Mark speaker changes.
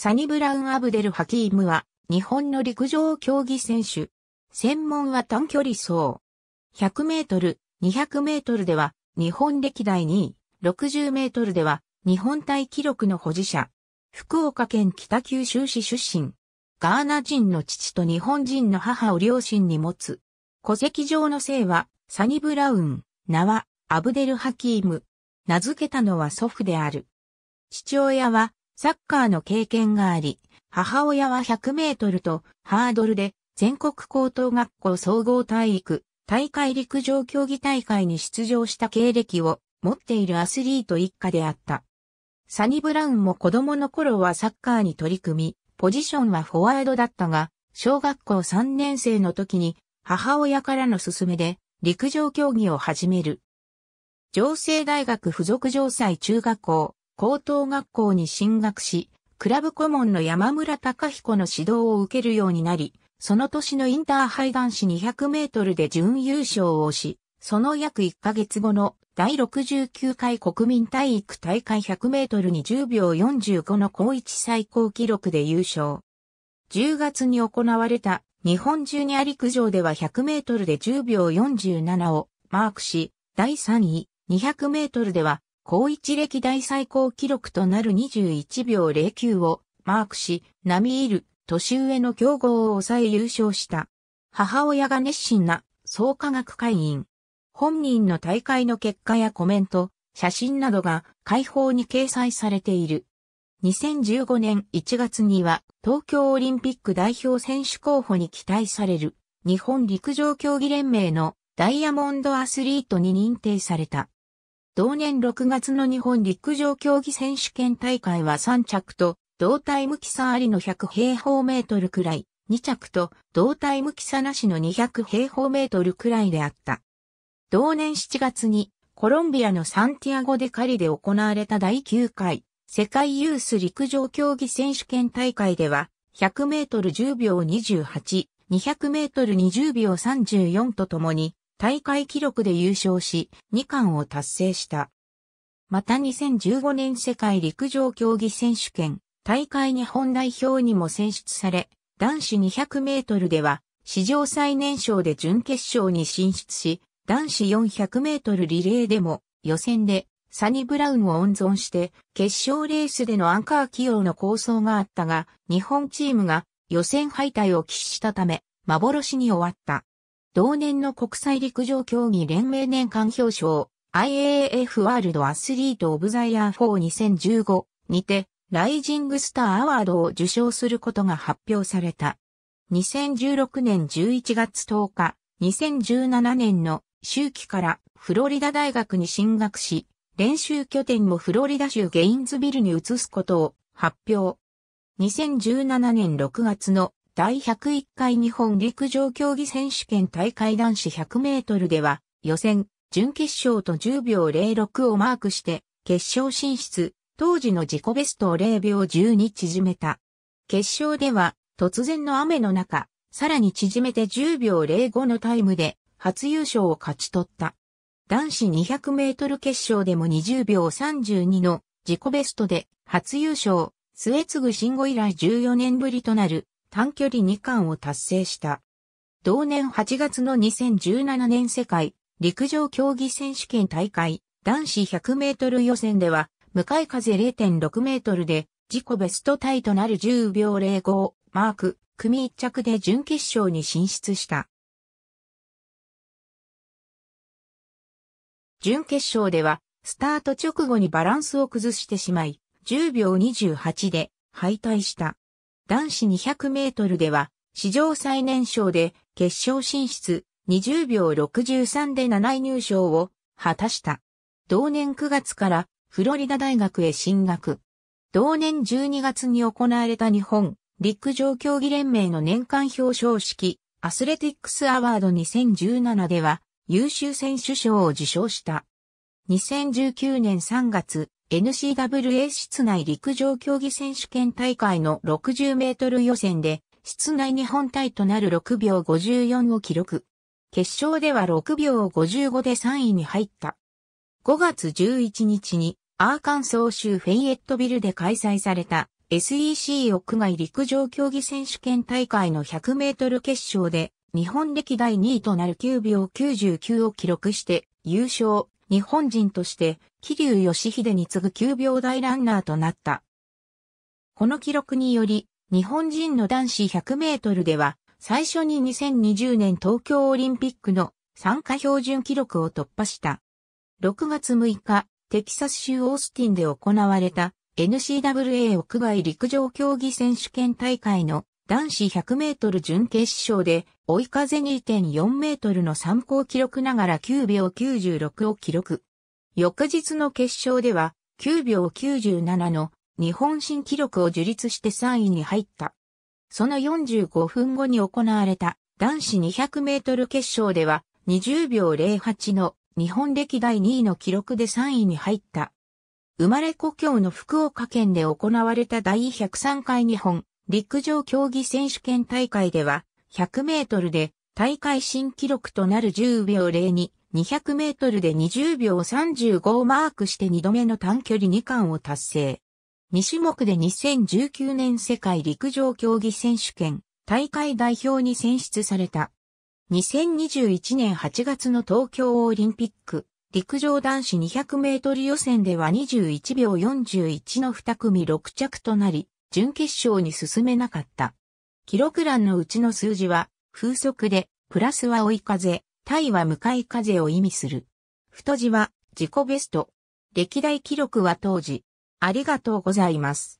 Speaker 1: サニブラウン・アブデル・ハキームは、日本の陸上競技選手。専門は短距離走。100メートル、200メートルでは、日本歴代2位、60メートルでは、日本体記録の保持者。福岡県北九州市出身。ガーナ人の父と日本人の母を両親に持つ。戸籍上の姓は、サニブラウン、名は、アブデル・ハキーム。名付けたのは祖父である。父親は、サッカーの経験があり、母親は100メートルとハードルで全国高等学校総合体育、大会陸上競技大会に出場した経歴を持っているアスリート一家であった。サニブラウンも子供の頃はサッカーに取り組み、ポジションはフォワードだったが、小学校3年生の時に母親からの勧めで陸上競技を始める。上西大学附属城西中学校高等学校に進学し、クラブ顧問の山村隆彦の指導を受けるようになり、その年のインターハイ男子200メートルで準優勝をし、その約1ヶ月後の第69回国民体育大会100メートルに10秒45の高一最高記録で優勝。10月に行われた日本中にあり陸上では100メートルで10秒47をマークし、第3位、200メートルでは高一歴代最高記録となる21秒09をマークし、並ミーる年上の競合を抑え優勝した。母親が熱心な創価学会員。本人の大会の結果やコメント、写真などが解放に掲載されている。2015年1月には東京オリンピック代表選手候補に期待される日本陸上競技連盟のダイヤモンドアスリートに認定された。同年6月の日本陸上競技選手権大会は3着と、胴体無き差ありの100平方メートルくらい、2着と胴体無き差なしの200平方メートルくらいであった。同年7月にコロンビアのサンティアゴデカリで行われた第9回世界ユース陸上競技選手権大会では100メートル10秒28、200メートル20秒34とともに大会記録で優勝し、2冠を達成した。また2015年世界陸上競技選手権、大会日本代表にも選出され、男子200メートルでは、史上最年少で準決勝に進出し、男子400メートルリレーでも、予選で、サニブラウンを温存して、決勝レースでのアンカー起用の構想があったが、日本チームが予選敗退を喫したため、幻に終わった。同年の国際陸上競技連盟年間表彰、IAAF ワールドアスリートオブザイヤー4 2015にて、ライジングスターアワードを受賞することが発表された。2016年11月10日、2017年の周期からフロリダ大学に進学し、練習拠点もフロリダ州ゲインズビルに移すことを発表。2017年6月の第101回日本陸上競技選手権大会男子100メートルでは、予選、準決勝と10秒06をマークして、決勝進出、当時の自己ベストを0秒1に縮めた。決勝では、突然の雨の中、さらに縮めて10秒05のタイムで、初優勝を勝ち取った。男子200メートル決勝でも20秒32の自己ベストで初優勝、末継慎吾以来14年ぶりとなる短距離2冠を達成した。同年8月の2017年世界陸上競技選手権大会男子100メートル予選では向かい風0.6メートルで自己ベストタイとなる10秒05マーク組1着で準決勝に進出した。準決勝ではスタート直後にバランスを崩してしまい10秒28で敗退した。男子200メートルでは、史上最年少で決勝進出20秒63で7位入賞を果たした。同年9月からフロリダ大学へ進学。同年12月に行われた日本陸上競技連盟の年間表彰式アスレティックスアワード2017では優秀選手賞を受賞した。2019年3月、NCWA 室内陸上競技選手権大会の60メートル予選で、室内日本体となる6秒54を記録。決勝では6秒55で3位に入った。5月11日に、アーカンソー州フェイエットビルで開催された SEC 屋外陸上競技選手権大会の100メートル決勝で、日本歴代2位となる9秒99を記録して優勝、日本人として桐生義秀に次ぐ9秒台ランナーとなった。この記録により、日本人の男子100メートルでは、最初に2020年東京オリンピックの参加標準記録を突破した。6月6日、テキサス州オースティンで行われた n c w a 屋外陸上競技選手権大会の男子100メートル準決勝で追い風2.4メートルの参考記録ながら9秒96を記録。翌日の決勝では9秒97の日本新記録を樹立して3位に入った。その45分後に行われた男子200メートル決勝では20秒08の日本歴代2位の記録で3位に入った。生まれ故郷の福岡県で行われた第103回日本陸上競技選手権大会では100メートルで大会新記録となる10秒02 200メートルで20秒35をマークして2度目の短距離2冠を達成。2種目で2019年世界陸上競技選手権大会代表に選出された。2021年8月の東京オリンピック陸上男子200メートル予選では21秒41の2組6着となり、準決勝に進めなかった。記録欄のうちの数字は、風速で、プラスは追い風、タイは向かい風を意味する。太字は自己ベスト。歴代記録は当時。ありがとうございます。